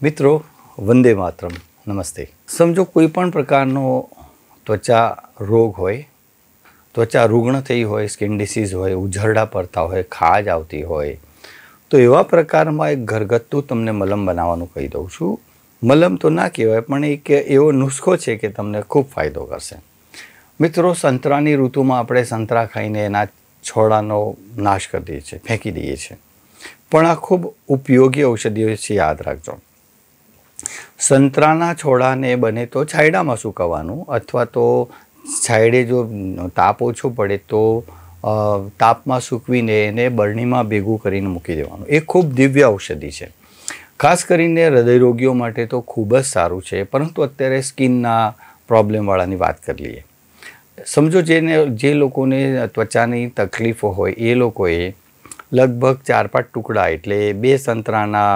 મિત્રો વંદે માતરમ નમસ્તે સમજો કોઈ પણ પ્રકારનો ત્વચા રોગ હોય ત્વચા રુગ્ણ થઈ હોય સ્કિન ડિસીઝ હોય ઉઝરડા પડતા હોય ખાજ આવતી હોય તો એવા પ્રકારમાં એક ઘરગથ્થું તમને મલમ બનાવવાનું કહી દઉં છું મલમ તો ના કહેવાય પણ એક એવો નુસ્ખો છે કે તમને ખૂબ ફાયદો કરશે મિત્રો સંતરાની ઋતુમાં આપણે સંતરા ખાઈને એના છોડાનો નાશ કરી દઈએ છીએ ફેંકી દઈએ છીએ પણ આ ખૂબ ઉપયોગી ઔષધિઓ છે યાદ રાખજો સંતરાના છોડાને બને તો છાયડામાં સૂકવવાનું અથવા તો છાયડે જો તાપ ઓછો પડે તો તાપમાં સૂકવીને એને બરણીમાં ભેગું કરીને મૂકી દેવાનું એ ખૂબ દિવ્ય ઔષધિ છે ખાસ કરીને હૃદયરોગીઓ માટે તો ખૂબ જ સારું છે પરંતુ અત્યારે સ્કિનના પ્રોબ્લેમવાળાની વાત કરી લઈએ સમજો જેને જે લોકોને ત્વચાની તકલીફો હોય એ લોકોએ લગભગ ચાર પાંચ ટુકડા એટલે બે સંતરાના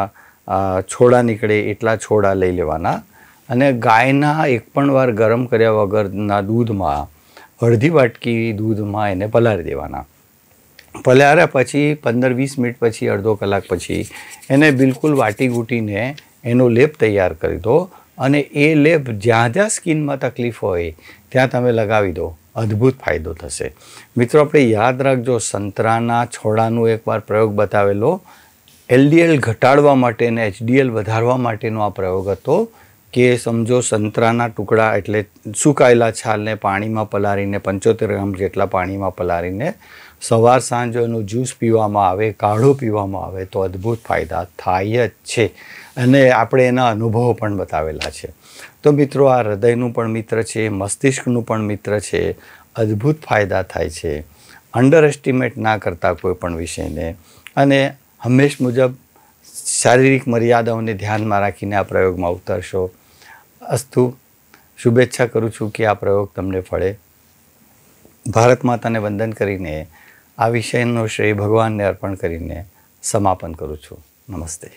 છોડા નીકળે એટલા છોડા લઈ લેવાના અને ગાયના એક પણ વાર ગરમ કર્યા વગરના દૂધમાં અડધી વાટકી દૂધમાં એને પલાળી દેવાના પલાર્યા પછી પંદર વીસ મિનિટ પછી અડધો કલાક પછી એને બિલકુલ વાટી ગૂંટીને એનો લેપ તૈયાર કરી દો અને એ લેપ જ્યાં જ્યાં સ્કિનમાં તકલીફ હોય ત્યાં તમે લગાવી દો અદ્ભુત ફાયદો થશે મિત્રો આપણે યાદ રાખજો સંતરાના છોડાનું એકવાર પ્રયોગ બતાવેલો એલડીએલ ઘટાડવા માટેને એચડીએલ વધારવા માટેનો આ પ્રયોગ હતો કે સમજો સંતરાના ટુકડા એટલે સુકાયેલા છાલને પાણીમાં પલાળીને પંચોતેર ગ્રામ જેટલા પાણીમાં પલાળીને સવાર સાંજ એનું જ્યુસ પીવામાં આવે કાઢો પીવામાં આવે તો અદ્ભુત ફાયદા થાય જ છે અને આપણે એના અનુભવો પણ બતાવેલા છે તો મિત્રો આ હૃદયનું પણ મિત્ર છે મસ્તિષ્કનું પણ મિત્ર છે અદ્ભુત ફાયદા થાય છે અંડર એસ્ટિમેટ ના કરતા કોઈ પણ વિષયને અને હંમેશ મુજબ શારીરિક મર્યાદાઓને ધ્યાનમાં રાખીને આ પ્રયોગમાં ઉતરશો અસ્તુ શુભેચ્છા કરું છું કે આ પ્રયોગ તમને ફળે ભારત માતાને વંદન કરીને આ વિષયનો શ્રેય ભગવાનને અર્પણ કરીને સમાપન કરું છું નમસ્તે